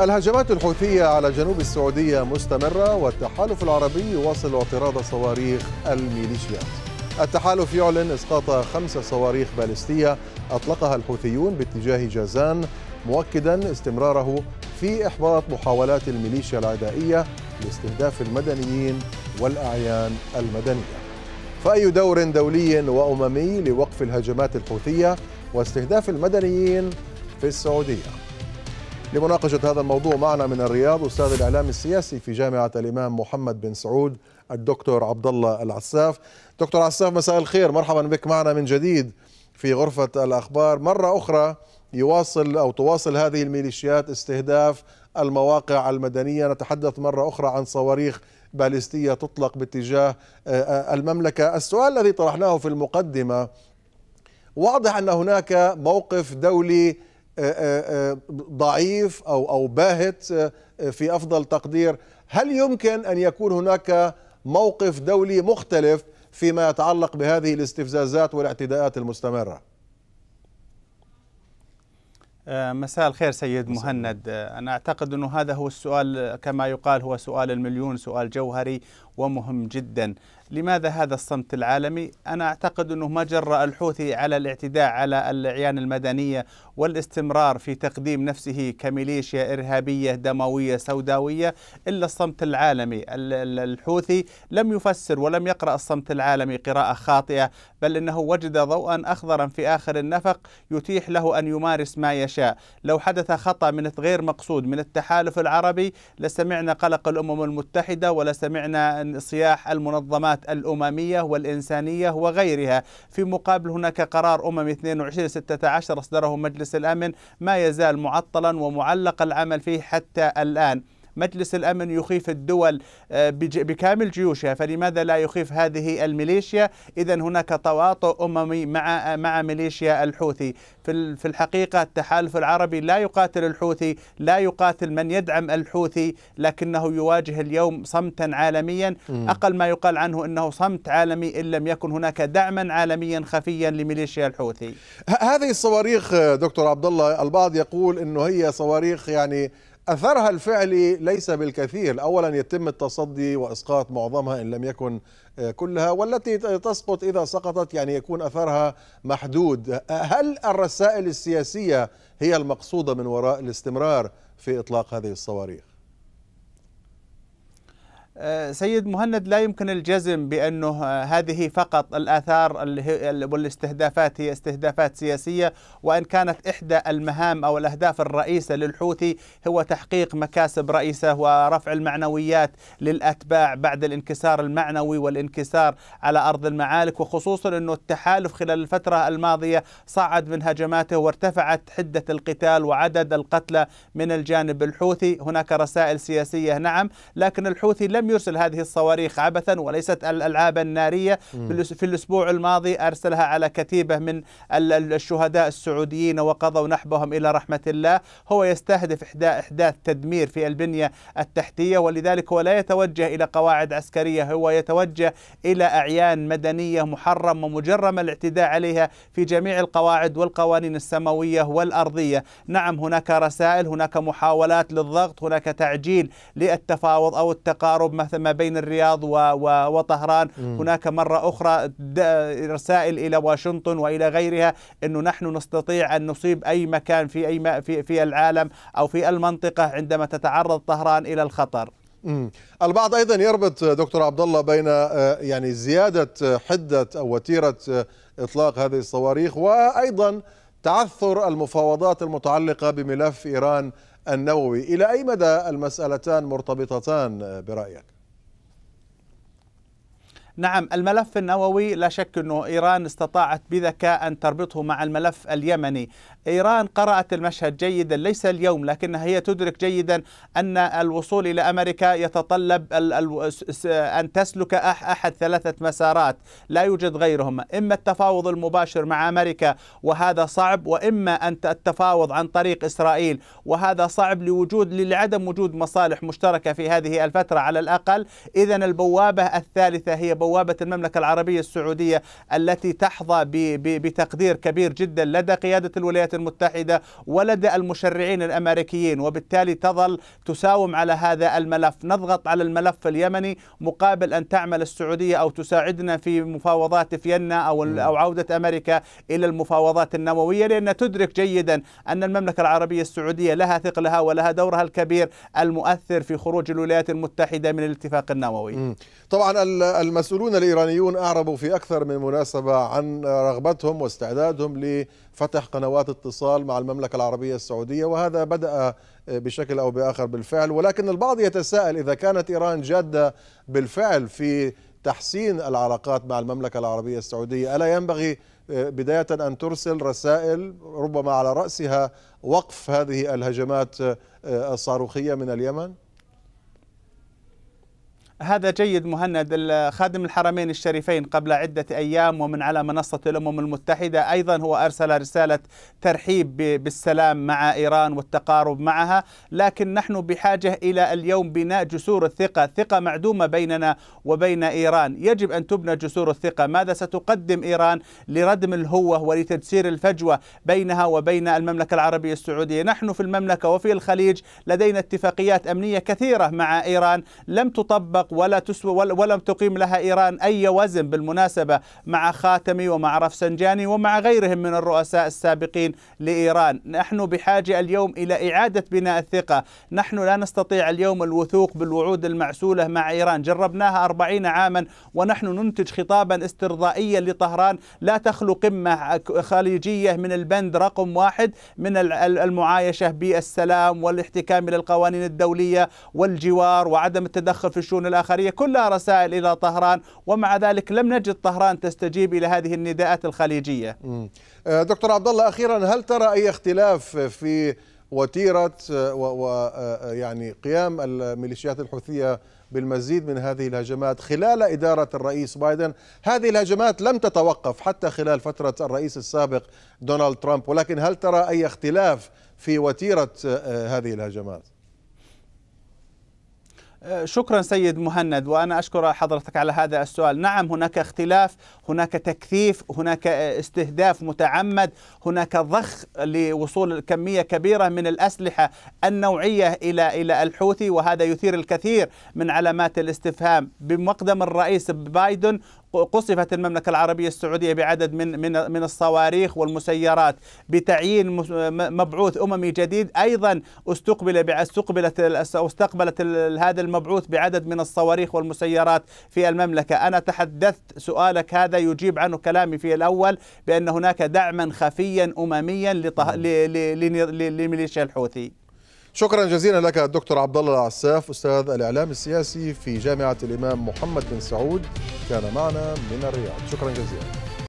الهجمات الحوثية على جنوب السعودية مستمرة والتحالف العربي يواصل اعتراض صواريخ الميليشيات التحالف يعلن إسقاط خمسة صواريخ باليستية أطلقها الحوثيون باتجاه جازان مؤكدا استمراره في إحباط محاولات الميليشيا العدائية لاستهداف المدنيين والأعيان المدنية فأي دور دولي وأممي لوقف الهجمات الحوثية واستهداف المدنيين في السعودية لمناقشة هذا الموضوع معنا من الرياض أستاذ الإعلام السياسي في جامعة الإمام محمد بن سعود الدكتور عبد الله العساف دكتور عساف مساء الخير مرحبا بك معنا من جديد في غرفة الأخبار مرة أخرى يواصل أو تواصل هذه الميليشيات استهداف المواقع المدنية نتحدث مرة أخرى عن صواريخ باليستية تطلق باتجاه آه، آه، المملكة السؤال الذي طرحناه في المقدمة واضح أن هناك موقف دولي آه، آه، آه، ضعيف او او باهت في افضل تقدير هل يمكن ان يكون هناك موقف دولي مختلف فيما يتعلق بهذه الاستفزازات والاعتداءات المستمره مساء الخير سيد مهند أنا أعتقد أنه هذا هو السؤال كما يقال هو سؤال المليون سؤال جوهري ومهم جدا لماذا هذا الصمت العالمي؟ أنا أعتقد أنه ما جرأ الحوثي على الاعتداء على الأعيان المدنية والاستمرار في تقديم نفسه كميليشيا إرهابية دموية سوداوية إلا الصمت العالمي الحوثي لم يفسر ولم يقرأ الصمت العالمي قراءة خاطئة بل أنه وجد ضوءا أخضرا في آخر النفق يتيح له أن يمارس ما يشاء لو حدث خطأ من غير مقصود من التحالف العربي لسمعنا قلق الأمم المتحدة ولسمعنا صياح المنظمات القرارات الأممية والإنسانية وغيرها في مقابل هناك قرار أممي 2216 أصدره مجلس الأمن ما يزال معطلا ومعلق العمل فيه حتى الآن مجلس الأمن يخيف الدول آه، بكامل جيوشها فلماذا لا يخيف هذه الميليشيا إذا هناك تواطؤ أممي مع مع ميليشيا الحوثي في الحقيقة التحالف العربي لا يقاتل الحوثي لا يقاتل من يدعم الحوثي لكنه يواجه اليوم صمتا عالميا أقل ما يقال عنه أنه صمت عالمي إن لم يكن هناك دعما عالميا خفيا لميليشيا الحوثي هذه الصواريخ آه، دكتور عبد الله البعض يقول أنه هي صواريخ يعني أثرها الفعلي ليس بالكثير أولا يتم التصدي وإسقاط معظمها إن لم يكن آه، كلها والتي تسقط إذا سقطت يعني يكون أثرها محدود هل الرسائل السياسية هي المقصودة من وراء الاستمرار في إطلاق هذه الصواريخ؟ آه، سيد مهند لا يمكن الجزم بأنه آه، هذه فقط الآثار والاستهدافات هي استهدافات سياسية وإن كانت إحدى المهام أو الأهداف الرئيسة للحوثي هو تحقيق مكاسب رئيسة ورفع المعنويات للأتباع بعد الانكسار المعنوي والانكسار على أرض المعارك وخصوصا أنه التحالف خلال الفترة الماضية صعد من هجماته وارتفعت حدة القتال وعدد القتلى من الجانب الحوثي هناك رسائل سياسية نعم لكن الحوثي لم يرسل هذه الصواريخ عبثا وليست الألعاب النارية في الأسبوع الماضي أرسلها على كتيبة من الشهداء السعوديين وقضوا نحبهم إلى رحمة الله هو يستهدف إحداث تدمير في البنية التحتية ولذلك هو لا يتوجه إلى قواعد عسكرية هو يتوجه إلى أعيان مدنية محرم ومجرم الاعتداء عليها في جميع القواعد والقوانين السماوية والأرضية نعم هناك رسائل هناك محاولات للضغط هناك تعجيل للتفاوض أو التقارب ما بين الرياض وطهران هناك مرة أخرى رسائل إلى واشنطن وإلى غيرها أنه نحن نستطيع أن نصيب أي مكان في أي في في العالم أو في المنطقة عندما تتعرض طهران إلى الخطر البعض ايضا يربط دكتور عبد الله بين آه، يعني زياده آه، حده او وتيره آه، اطلاق هذه الصواريخ وايضا تعثر المفاوضات المتعلقه بملف ايران النووي إلى أي مدى المسألتان مرتبطتان برأيك؟ نعم الملف النووي لا شك أنه إيران استطاعت بذكاء أن تربطه مع الملف اليمني إيران قرأت المشهد جيدا ليس اليوم لكنها هي تدرك جيدا أن الوصول إلى أمريكا يتطلب أن تسلك أحد ثلاثة مسارات لا يوجد غيرهم إما التفاوض المباشر مع أمريكا وهذا صعب وإما أن التفاوض عن طريق إسرائيل وهذا صعب لوجود لعدم وجود مصالح مشتركة في هذه الفترة على الأقل إذا البوابة الثالثة هي بوابة بوابة المملكة العربية السعودية التي تحظى بتقدير كبير جدا لدى قيادة الولايات المتحدة ولدى المشرعين الأمريكيين وبالتالي تظل تساوم على هذا الملف نضغط على الملف اليمني مقابل أن تعمل السعودية أو تساعدنا في مفاوضات فيينا أو, أو عودة أمريكا إلى المفاوضات النووية لأن تدرك جيدا أن المملكة العربية السعودية لها ثقلها ولها دورها الكبير المؤثر في خروج الولايات المتحدة من الاتفاق النووي طبعا المس... المسؤولون الإيرانيون أعربوا في أكثر من مناسبة عن رغبتهم واستعدادهم لفتح قنوات اتصال مع المملكة العربية السعودية وهذا بدأ بشكل أو بآخر بالفعل ولكن البعض يتساءل إذا كانت إيران جادة بالفعل في تحسين العلاقات مع المملكة العربية السعودية ألا ينبغي آه، بداية أن ترسل رسائل ربما على رأسها وقف هذه الهجمات آه، الصاروخية من اليمن؟ هذا جيد مهند خادم الحرمين الشريفين قبل عدة أيام ومن على منصة الأمم المتحدة أيضا هو أرسل رسالة ترحيب بالسلام مع إيران والتقارب معها لكن نحن بحاجة إلى اليوم بناء جسور الثقة ثقة معدومة بيننا وبين إيران يجب أن تبنى جسور الثقة ماذا ستقدم إيران لردم الهوة ولتدسير الفجوة بينها وبين المملكة العربية السعودية نحن في المملكة وفي الخليج لدينا اتفاقيات أمنية كثيرة مع إيران لم تطبق تطبق ولا تسوى ولم تقيم لها إيران أي وزن بالمناسبة مع خاتمي ومع رفسنجاني ومع غيرهم من الرؤساء السابقين لإيران نحن بحاجة اليوم إلى إعادة بناء الثقة نحن لا نستطيع اليوم الوثوق بالوعود المعسولة مع إيران جربناها أربعين عاما ونحن ننتج خطابا استرضائيا لطهران لا تخلو قمة خليجية من البند رقم واحد من المعايشة بالسلام والاحتكام إلى القوانين الدولية والجوار وعدم التدخل في الشؤون الآخرية كلها رسائل إلى طهران ومع ذلك لم نجد طهران تستجيب إلى هذه النداءات الخليجية آه، دكتور عبد الله أخيرا هل ترى أي اختلاف في وتيرة آه، ويعني آه، قيام الميليشيات الحوثية بالمزيد من هذه الهجمات خلال إدارة الرئيس بايدن هذه الهجمات لم تتوقف حتى خلال فترة الرئيس السابق دونالد ترامب ولكن هل ترى أي اختلاف في وتيرة هذه الهجمات؟ آه، شكرا سيد مهند وانا اشكر حضرتك على هذا السؤال، نعم هناك اختلاف، هناك تكثيف، هناك آه، استهداف متعمد، هناك ضخ لوصول كميه كبيره من الاسلحه النوعيه الى الى الحوثي وهذا يثير الكثير من علامات الاستفهام، بمقدم الرئيس بايدن قصفت المملكة العربية السعودية بعدد من من من الصواريخ والمسيرات بتعيين مبعوث أممي جديد أيضا استقبل استقبلت استقبلت هذا المبعوث بعدد من الصواريخ والمسيرات في المملكة أنا تحدثت سؤالك هذا يجيب عنه كلامي في الأول بأن هناك دعما خفيا أمميا نعم. لميليشيا الحوثي شكرا جزيلا لك الدكتور عبد الله العساف استاذ الاعلام السياسي في جامعه الامام محمد بن سعود كان معنا من الرياض شكرا جزيلا